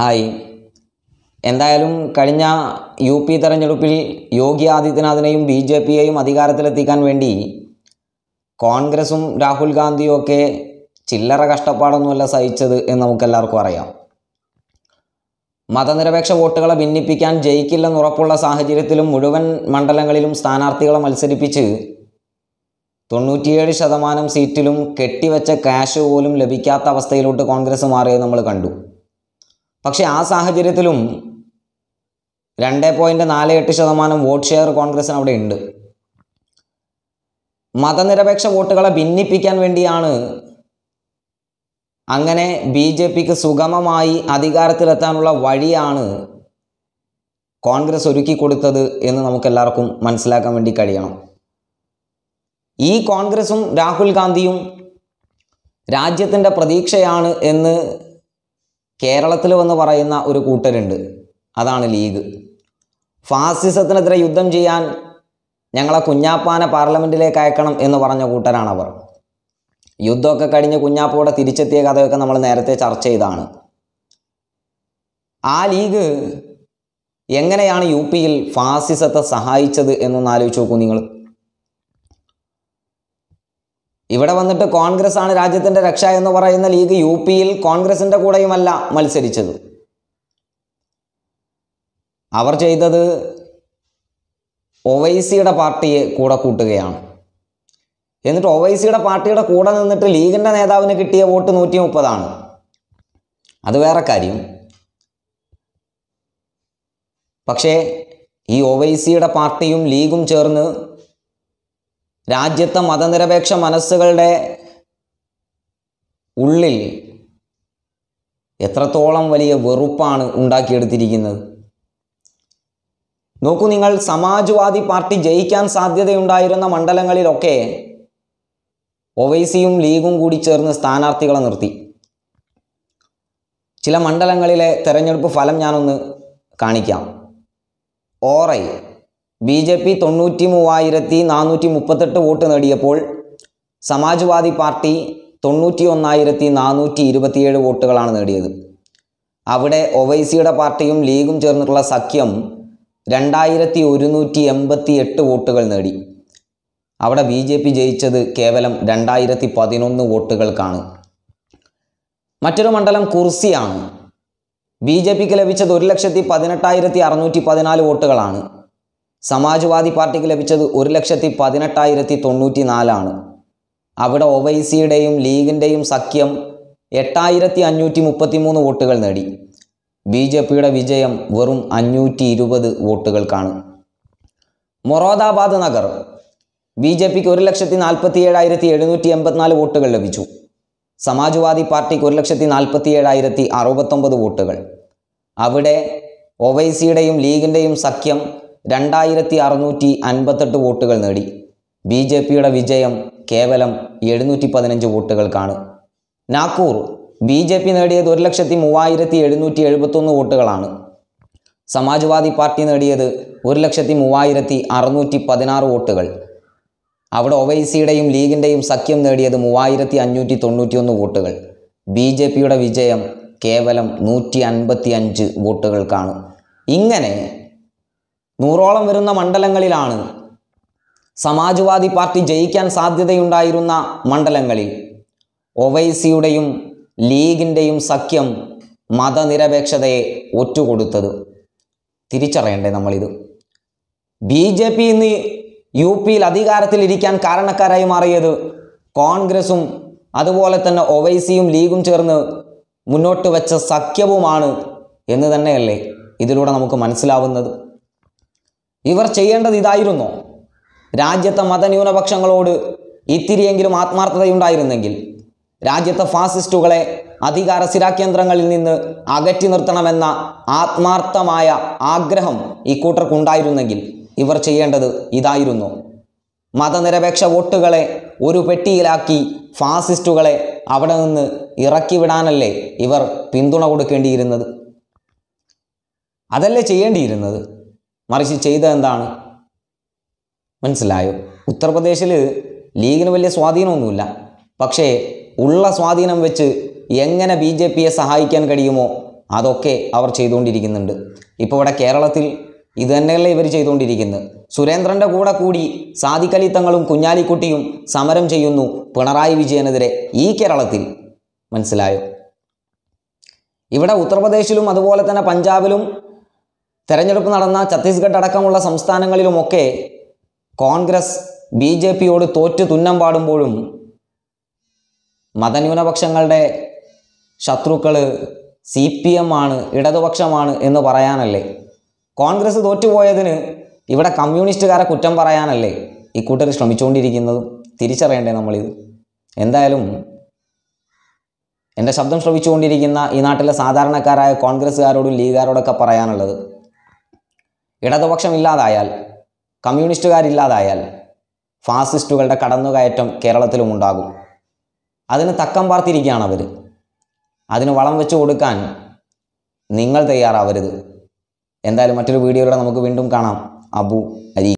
hi എന്തായാലും കഴിഞ്ഞ U P തെരഞ്ഞെടുപ്പിൽ യോഗി ആദിത്യനാഥിനെയും ബി ജെ പിയെയും അധികാരത്തിലെത്തിക്കാൻ വേണ്ടി കോൺഗ്രസും രാഹുൽ ഗാന്ധിയും ഒക്കെ ചില്ലറ കഷ്ടപ്പാടൊന്നുമല്ല സഹിച്ചത് എന്ന് നമുക്കെല്ലാവർക്കും അറിയാം മതനിരപേക്ഷ വോട്ടുകളെ ഭിന്നിപ്പിക്കാൻ ജയിക്കില്ലെന്ന് ഉറപ്പുള്ള സാഹചര്യത്തിലും മുഴുവൻ മണ്ഡലങ്ങളിലും സ്ഥാനാർത്ഥികളെ മത്സരിപ്പിച്ച് തൊണ്ണൂറ്റിയേഴ് ശതമാനം സീറ്റിലും കെട്ടിവെച്ച ക്യാഷ് പോലും ലഭിക്കാത്ത അവസ്ഥയിലോട്ട് കോൺഗ്രസ് മാറിയത് നമ്മൾ കണ്ടു പക്ഷേ ആ സാഹചര്യത്തിലും രണ്ട് പോയിൻ്റ് നാല് എട്ട് ശതമാനം വോട്ട് ഷെയർ കോൺഗ്രസിന് അവിടെ ഉണ്ട് മതനിരപേക്ഷ വോട്ടുകളെ ഭിന്നിപ്പിക്കാൻ വേണ്ടിയാണ് അങ്ങനെ ബി ജെ പിക്ക് സുഗമമായി അധികാരത്തിലെത്താനുള്ള വഴിയാണ് കോൺഗ്രസ് ഒരുക്കി കൊടുത്തത് എന്ന് നമുക്കെല്ലാവർക്കും മനസ്സിലാക്കാൻ വേണ്ടി കഴിയണം ഈ കോൺഗ്രസും രാഹുൽ ഗാന്ധിയും രാജ്യത്തിൻ്റെ പ്രതീക്ഷയാണ് എന്ന് കേരളത്തിൽ വന്ന് പറയുന്ന ഒരു കൂട്ടരുണ്ട് അതാണ് ലീഗ് ഫാസിസത്തിനെതിരെ യുദ്ധം ചെയ്യാൻ ഞങ്ങളെ കുഞ്ഞാപ്പാനെ പാർലമെൻറ്റിലേക്ക് അയക്കണം എന്ന് പറഞ്ഞ കൂട്ടരാണവർ യുദ്ധമൊക്കെ കഴിഞ്ഞ് കുഞ്ഞാപ്പോടെ തിരിച്ചെത്തിയ കഥയൊക്കെ നമ്മൾ നേരത്തെ ചർച്ച ചെയ്താണ് ആ ലീഗ് എങ്ങനെയാണ് യു പിയിൽ ഫാസിസത്തെ സഹായിച്ചത് എന്നൊന്ന് ആലോചിച്ച് നോക്കൂ നിങ്ങൾ ഇവിടെ വന്നിട്ട് കോൺഗ്രസ് ആണ് രാജ്യത്തിൻ്റെ രക്ഷ എന്ന് പറയുന്ന ലീഗ് യു പിയിൽ കോൺഗ്രസിൻ്റെ കൂടെയുമല്ല മത്സരിച്ചത് അവർ ചെയ്തത് ഒവൈസിയുടെ പാർട്ടിയെ കൂടെ കൂട്ടുകയാണ് എന്നിട്ട് ഒവൈസിയുടെ പാർട്ടിയുടെ കൂടെ നിന്നിട്ട് ലീഗിൻ്റെ നേതാവിന് കിട്ടിയ വോട്ട് നൂറ്റി മുപ്പതാണ് അത് വേറെ കാര്യം പക്ഷേ ഈ ഒവൈസിയുടെ പാർട്ടിയും ലീഗും ചേർന്ന് രാജ്യത്തെ മതനിരപേക്ഷ മനസ്സുകളുടെ ഉള്ളിൽ എത്രത്തോളം വലിയ വെറുപ്പാണ് ഉണ്ടാക്കിയെടുത്തിരിക്കുന്നത് നോക്കൂ നിങ്ങൾ സമാജ്വാദി പാർട്ടി ജയിക്കാൻ സാധ്യതയുണ്ടായിരുന്ന മണ്ഡലങ്ങളിലൊക്കെ ഒവൈസിയും ലീഗും കൂടി ചേർന്ന് സ്ഥാനാർത്ഥികളെ നിർത്തി ചില മണ്ഡലങ്ങളിലെ തെരഞ്ഞെടുപ്പ് ഫലം ഞാനൊന്ന് കാണിക്കാം ഓറൈ ബി ജെ പി തൊണ്ണൂറ്റി മൂവായിരത്തി നാനൂറ്റി മുപ്പത്തെട്ട് വോട്ട് നേടിയപ്പോൾ സമാജ്വാദി പാർട്ടി തൊണ്ണൂറ്റി ഒന്നായിരത്തി നാനൂറ്റി ഇരുപത്തിയേഴ് വോട്ടുകളാണ് നേടിയത് അവിടെ ഒവൈസിയുടെ പാർട്ടിയും ലീഗും ചേർന്നിട്ടുള്ള സഖ്യം രണ്ടായിരത്തി ഒരുന്നൂറ്റി എൺപത്തി എട്ട് വോട്ടുകൾ നേടി അവിടെ ബി ജെ പി ജയിച്ചത് കേവലം രണ്ടായിരത്തി പതിനൊന്ന് വോട്ടുകൾക്കാണ് മറ്റൊരു മണ്ഡലം കുർസിയാണ് ബി ജെ പിക്ക് ലഭിച്ചത് ഒരു ലക്ഷത്തി പതിനെട്ടായിരത്തി അറുന്നൂറ്റി പതിനാല് വോട്ടുകളാണ് സമാജ്വാദി പാർട്ടിക്ക് ലഭിച്ചത് ഒരു ലക്ഷത്തി പതിനെട്ടായിരത്തി തൊണ്ണൂറ്റി നാലാണ് അവിടെ ഒവൈസിയുടെയും ലീഗിൻ്റെയും സഖ്യം എട്ടായിരത്തി അഞ്ഞൂറ്റി മുപ്പത്തി മൂന്ന് വോട്ടുകൾ നേടി ബി ജെ പിയുടെ വിജയം വെറും അഞ്ഞൂറ്റി ഇരുപത് വോട്ടുകൾക്കാണ് മൊറോദാബാദ് നഗർ ബി ജെ പിക്ക് ഒരു ലക്ഷത്തി നാൽപ്പത്തി ഏഴായിരത്തി എഴുന്നൂറ്റി എൺപത്തിനാല് വോട്ടുകൾ ലഭിച്ചു സമാജ്വാദി പാർട്ടിക്ക് ഒരു ലക്ഷത്തി നാൽപ്പത്തി ഏഴായിരത്തി അറുപത്തൊമ്പത് വോട്ടുകൾ അവിടെ ഒവൈസിയുടെയും ലീഗിൻ്റെയും സഖ്യം രണ്ടായിരത്തി അറുന്നൂറ്റി അൻപത്തെട്ട് വോട്ടുകൾ നേടി ബി ജെ പിയുടെ വിജയം കേവലം എഴുന്നൂറ്റി പതിനഞ്ച് വോട്ടുകൾക്കാണ് നാഗ്പൂർ ബി ജെ പി നേടിയത് ഒരു ലക്ഷത്തി മൂവായിരത്തി എഴുന്നൂറ്റി എഴുപത്തൊന്ന് വോട്ടുകളാണ് സമാജ്വാദി പാർട്ടി നേടിയത് ഒരു ലക്ഷത്തി മൂവായിരത്തി അറുന്നൂറ്റി പതിനാറ് വോട്ടുകൾ അവിടെ ഒവൈസിയുടെയും ലീഗിൻ്റെയും സഖ്യം നേടിയത് മൂവായിരത്തി അഞ്ഞൂറ്റി തൊണ്ണൂറ്റി ഒന്ന് വോട്ടുകൾ ബി ജെ പിയുടെ വിജയം കേവലം നൂറ്റി അൻപത്തി അഞ്ച് വോട്ടുകൾക്കാണ് ഇങ്ങനെ നൂറോളം വരുന്ന മണ്ഡലങ്ങളിലാണ് സമാജ്വാദി പാർട്ടി ജയിക്കാൻ സാധ്യതയുണ്ടായിരുന്ന മണ്ഡലങ്ങളിൽ ഒവൈസിയുടെയും ലീഗിൻ്റെയും സഖ്യം മതനിരപേക്ഷതയെ ഒറ്റുകൊടുത്തത് തിരിച്ചറിയണ്ടേ നമ്മളിത് ബി ജെ പി ഇന്ന് യു പിയിൽ അധികാരത്തിലിരിക്കാൻ കാരണക്കാരായി മാറിയത് കോൺഗ്രസും അതുപോലെ തന്നെ ഒവൈസിയും ലീഗും ചേർന്ന് മുന്നോട്ട് വെച്ച സഖ്യവുമാണ് എന്ന് തന്നെയല്ലേ ഇതിലൂടെ നമുക്ക് മനസ്സിലാവുന്നത് ഇവർ ചെയ്യേണ്ടത് ഇതായിരുന്നു രാജ്യത്തെ മതന്യൂനപക്ഷങ്ങളോട് ഇത്തിരിയെങ്കിലും ആത്മാർത്ഥതയുണ്ടായിരുന്നെങ്കിൽ രാജ്യത്തെ ഫാസിസ്റ്റുകളെ അധികാര സ്ഥിരാകേന്ദ്രങ്ങളിൽ നിന്ന് അകറ്റി നിർത്തണമെന്ന ആത്മാർത്ഥമായ ആഗ്രഹം ഇക്കൂട്ടർക്കുണ്ടായിരുന്നെങ്കിൽ ഇവർ ചെയ്യേണ്ടത് ഇതായിരുന്നു മതനിരപേക്ഷ വോട്ടുകളെ ഒരു പെട്ടിയിലാക്കി ഫാസിസ്റ്റുകളെ അവിടെ നിന്ന് ഇറക്കിവിടാനല്ലേ ഇവർ പിന്തുണ കൊടുക്കേണ്ടിയിരുന്നത് അതല്ലേ ചെയ്യേണ്ടിയിരുന്നത് മറിച്ച് ചെയ്ത എന്താണ് മനസ്സിലായോ ഉത്തർപ്രദേശിൽ ലീഗിന് വലിയ സ്വാധീനമൊന്നുമില്ല പക്ഷേ ഉള്ള സ്വാധീനം വെച്ച് എങ്ങനെ ബി ജെ പിയെ സഹായിക്കാൻ കഴിയുമോ അതൊക്കെ അവർ ചെയ്തുകൊണ്ടിരിക്കുന്നുണ്ട് ഇപ്പോൾ ഇവിടെ കേരളത്തിൽ ഇത് തന്നെയല്ലേ ഇവർ ചെയ്തുകൊണ്ടിരിക്കുന്നത് സുരേന്ദ്രൻ്റെ കൂടെ കൂടി സാദിഖലി തങ്ങളും കുഞ്ഞാലിക്കുട്ടിയും സമരം ചെയ്യുന്നു പിണറായി വിജയനെതിരെ ഈ കേരളത്തിൽ മനസ്സിലായോ ഇവിടെ ഉത്തർപ്രദേശിലും അതുപോലെ തന്നെ പഞ്ചാബിലും തെരഞ്ഞെടുപ്പ് നടന്ന ഛത്തീസ്ഗഡ് അടക്കമുള്ള സംസ്ഥാനങ്ങളിലുമൊക്കെ കോൺഗ്രസ് ബി ജെ പിയോട് തോറ്റു തുന്നം പാടുമ്പോഴും മതന്യൂനപക്ഷങ്ങളുടെ ശത്രുക്കൾ സി പി എം ആണ് ഇടതുപക്ഷമാണ് എന്ന് പറയാനല്ലേ കോൺഗ്രസ് തോറ്റുപോയതിന് ഇവിടെ കമ്മ്യൂണിസ്റ്റുകാരെ കുറ്റം പറയാനല്ലേ ഈ കൂട്ടർ ശ്രമിച്ചുകൊണ്ടിരിക്കുന്നത് തിരിച്ചറിയണ്ടേ നമ്മളിത് എന്തായാലും എൻ്റെ ശബ്ദം ശ്രമിച്ചുകൊണ്ടിരിക്കുന്ന ഈ നാട്ടിലെ സാധാരണക്കാരായ കോൺഗ്രസ്സുകാരോടും ലീഗുകാരോടൊക്കെ പറയാനുള്ളത് ഇടതുപക്ഷം ഇല്ലാതായാൽ കമ്മ്യൂണിസ്റ്റുകാരില്ലാതായാൽ ഫാസിസ്റ്റുകളുടെ കടന്നുകയറ്റം കേരളത്തിലും ഉണ്ടാകും അതിന് തക്കം പാർത്തിരിക്കുകയാണ് അവർ അതിന് വളം വെച്ച് കൊടുക്കാൻ നിങ്ങൾ തയ്യാറാവരുത് എന്തായാലും മറ്റൊരു വീഡിയോയിലൂടെ നമുക്ക് വീണ്ടും കാണാം അബു അരി